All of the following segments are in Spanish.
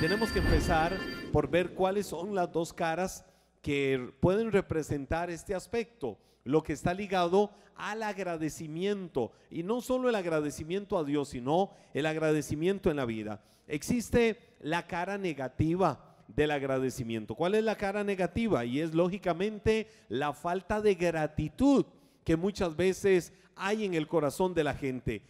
tenemos que empezar por ver cuáles son las dos caras que pueden representar este aspecto, lo que está ligado al agradecimiento, y no solo el agradecimiento a Dios, sino el agradecimiento en la vida. Existe la cara negativa del agradecimiento. ¿Cuál es la cara negativa? Y es lógicamente la falta de gratitud que muchas veces hay en el corazón de la gente.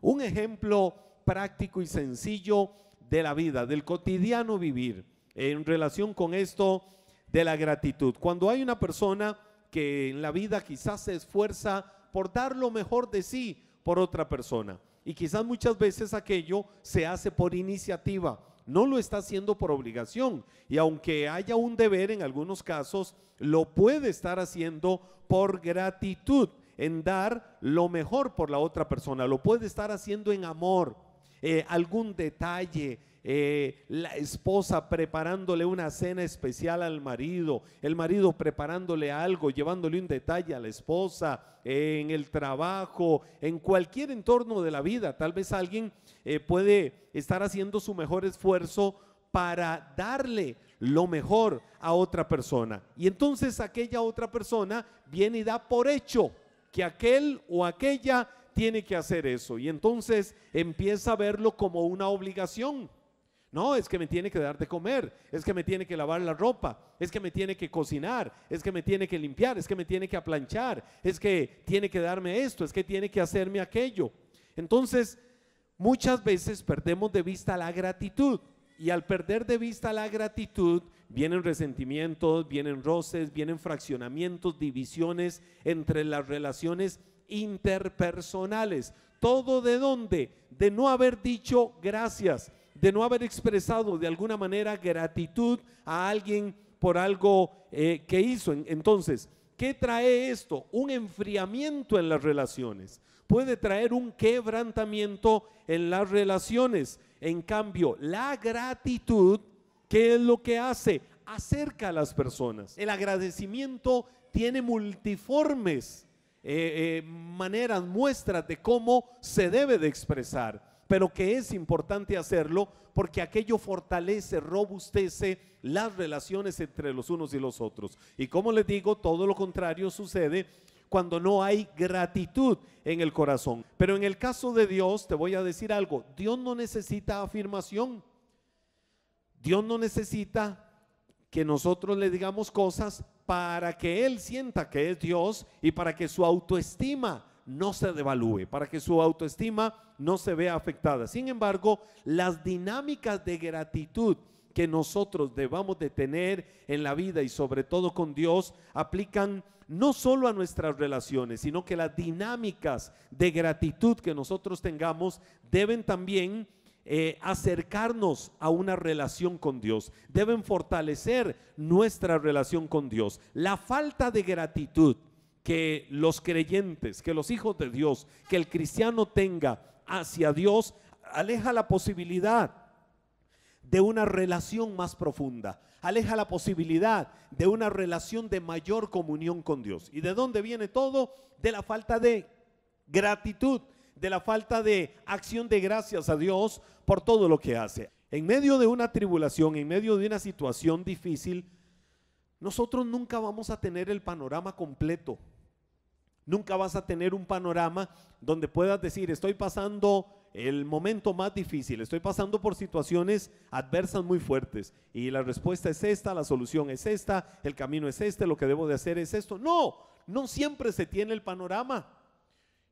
Un ejemplo práctico y sencillo de la vida, del cotidiano vivir, en relación con esto de la gratitud. Cuando hay una persona que en la vida quizás se esfuerza por dar lo mejor de sí por otra persona, y quizás muchas veces aquello se hace por iniciativa, no lo está haciendo por obligación, y aunque haya un deber en algunos casos, lo puede estar haciendo por gratitud, en dar lo mejor por la otra persona, lo puede estar haciendo en amor, eh, algún detalle, eh, la esposa preparándole una cena especial al marido, el marido preparándole algo, llevándole un detalle a la esposa, en el trabajo, en cualquier entorno de la vida. Tal vez alguien eh, puede estar haciendo su mejor esfuerzo para darle lo mejor a otra persona. Y entonces aquella otra persona viene y da por hecho que aquel o aquella tiene que hacer eso. Y entonces empieza a verlo como una obligación. No, es que me tiene que dar de comer, es que me tiene que lavar la ropa, es que me tiene que cocinar, es que me tiene que limpiar, es que me tiene que aplanchar, es que tiene que darme esto, es que tiene que hacerme aquello. Entonces, muchas veces perdemos de vista la gratitud y al perder de vista la gratitud vienen resentimientos, vienen roces, vienen fraccionamientos, divisiones entre las relaciones interpersonales. ¿Todo de dónde? De no haber dicho gracias, de no haber expresado de alguna manera gratitud a alguien por algo eh, que hizo. Entonces, ¿qué trae esto? Un enfriamiento en las relaciones. Puede traer un quebrantamiento en las relaciones. En cambio, la gratitud, ¿qué es lo que hace? Acerca a las personas. El agradecimiento tiene multiformes eh, eh, maneras, muestras de cómo se debe de expresar, pero que es importante hacerlo porque aquello fortalece, robustece las relaciones entre los unos y los otros. Y como les digo, todo lo contrario sucede cuando no hay gratitud en el corazón. Pero en el caso de Dios, te voy a decir algo, Dios no necesita afirmación. Dios no necesita que nosotros le digamos cosas para que él sienta que es Dios y para que su autoestima no se devalúe, para que su autoestima no se vea afectada. Sin embargo, las dinámicas de gratitud que nosotros debamos de tener en la vida y sobre todo con Dios aplican no solo a nuestras relaciones, sino que las dinámicas de gratitud que nosotros tengamos deben también eh, acercarnos a una relación con Dios, deben fortalecer nuestra relación con Dios. La falta de gratitud que los creyentes, que los hijos de Dios, que el cristiano tenga hacia Dios, aleja la posibilidad de una relación más profunda, aleja la posibilidad de una relación de mayor comunión con Dios. ¿Y de dónde viene todo? De la falta de gratitud de la falta de acción de gracias a Dios por todo lo que hace. En medio de una tribulación, en medio de una situación difícil, nosotros nunca vamos a tener el panorama completo. Nunca vas a tener un panorama donde puedas decir, estoy pasando el momento más difícil, estoy pasando por situaciones adversas muy fuertes y la respuesta es esta, la solución es esta, el camino es este, lo que debo de hacer es esto. No, no siempre se tiene el panorama.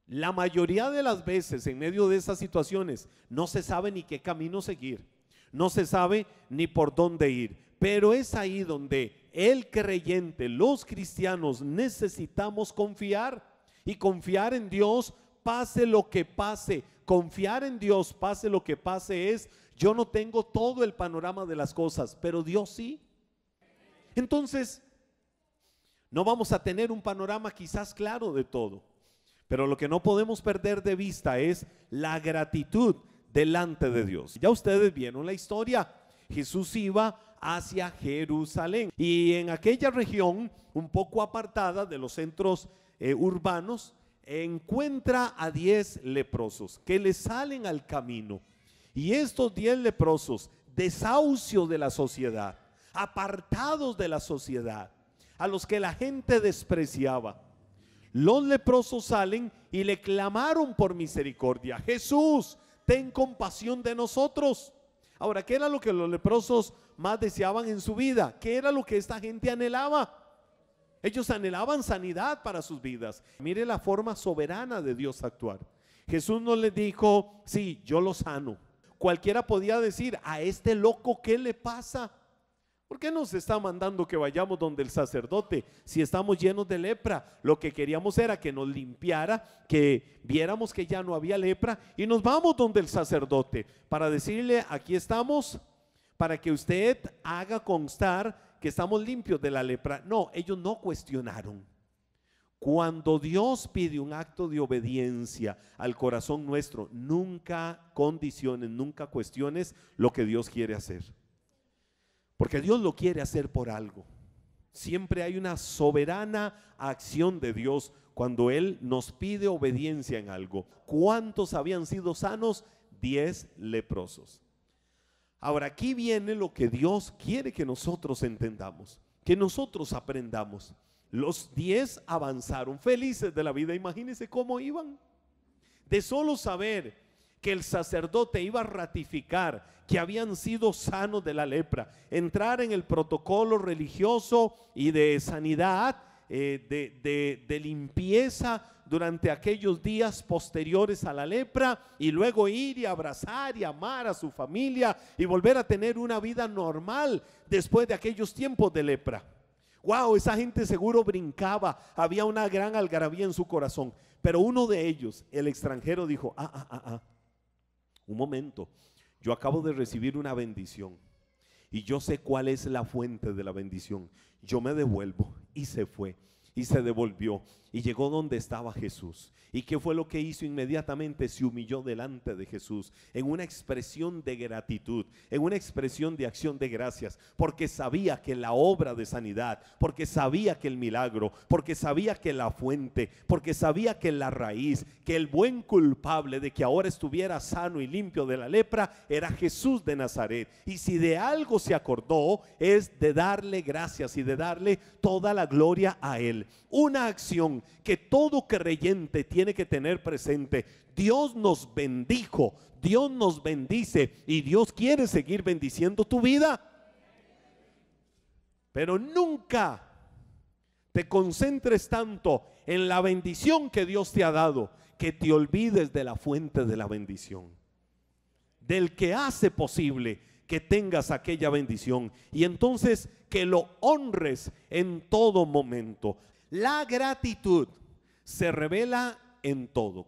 La mayoría de las veces en medio de esas situaciones no se sabe ni qué camino seguir, no se sabe ni por dónde ir, pero es ahí donde el creyente, los cristianos necesitamos confiar y confiar en Dios pase lo que pase. Confiar en Dios pase lo que pase es, yo no tengo todo el panorama de las cosas, pero Dios sí. Entonces, no vamos a tener un panorama quizás claro de todo, pero lo que no podemos perder de vista es la gratitud delante de Dios. Ya ustedes vieron la historia. Jesús iba hacia Jerusalén y en aquella región un poco apartada de los centros eh, urbanos encuentra a diez leprosos que le salen al camino. Y estos diez leprosos, desahucios de la sociedad, apartados de la sociedad, a los que la gente despreciaba, los leprosos salen y le clamaron por misericordia. Jesús, ten compasión de nosotros. Ahora, ¿qué era lo que los leprosos más deseaban en su vida? ¿Qué era lo que esta gente anhelaba? Ellos anhelaban sanidad para sus vidas. Mire la forma soberana de Dios actuar. Jesús no le dijo, sí, yo lo sano. Cualquiera podía decir, a este loco, ¿qué le pasa? ¿Por qué nos está mandando que vayamos donde el sacerdote si estamos llenos de lepra? Lo que queríamos era que nos limpiara, que viéramos que ya no había lepra y nos vamos donde el sacerdote para decirle, aquí estamos, para que usted haga constar que estamos limpios de la lepra. No, ellos no cuestionaron. Cuando Dios pide un acto de obediencia al corazón nuestro, nunca condiciones, nunca cuestiones lo que Dios quiere hacer. Porque Dios lo quiere hacer por algo. Siempre hay una soberana acción de Dios cuando Él nos pide obediencia en algo. ¿Cuántos habían sido sanos? Diez leprosos. Ahora aquí viene lo que Dios quiere que nosotros entendamos, que nosotros aprendamos. Los diez avanzaron felices de la vida. Imagínense cómo iban. De solo saber que el sacerdote iba a ratificar que habían sido sanos de la lepra, entrar en el protocolo religioso y de sanidad, eh, de, de limpieza durante aquellos días posteriores a la lepra y luego ir y abrazar y amar a su familia y volver a tener una vida normal después de aquellos tiempos de lepra. Wow, esa gente seguro brincaba, había una gran algarabía en su corazón. Pero uno de ellos, el extranjero, dijo, ah, ah, ah, ah, momento, yo acabo de recibir una bendición y yo sé cuál es la fuente de la bendición. Yo me devuelvo y se fue y se devolvió y llegó donde estaba Jesús. ¿Y qué fue lo que hizo inmediatamente? Se humilló delante de Jesús en una expresión de gratitud, en una expresión de acción de gracias, porque sabía que la obra de sanidad, porque sabía que el milagro, porque sabía que la fuente, porque sabía que la raíz, que el buen culpable de que ahora estuviera sano y limpio de la lepra era Jesús de Nazaret. Y si de algo se acordó es de darle gracias y de darle toda la gloria a él una acción que todo creyente tiene que tener presente. Dios nos bendijo, Dios nos bendice y Dios quiere seguir bendiciendo tu vida. Pero nunca te concentres tanto en la bendición que Dios te ha dado que te olvides de la fuente de la bendición, del que hace posible que tengas aquella bendición y entonces que lo honres en todo momento. La gratitud se revela en todo.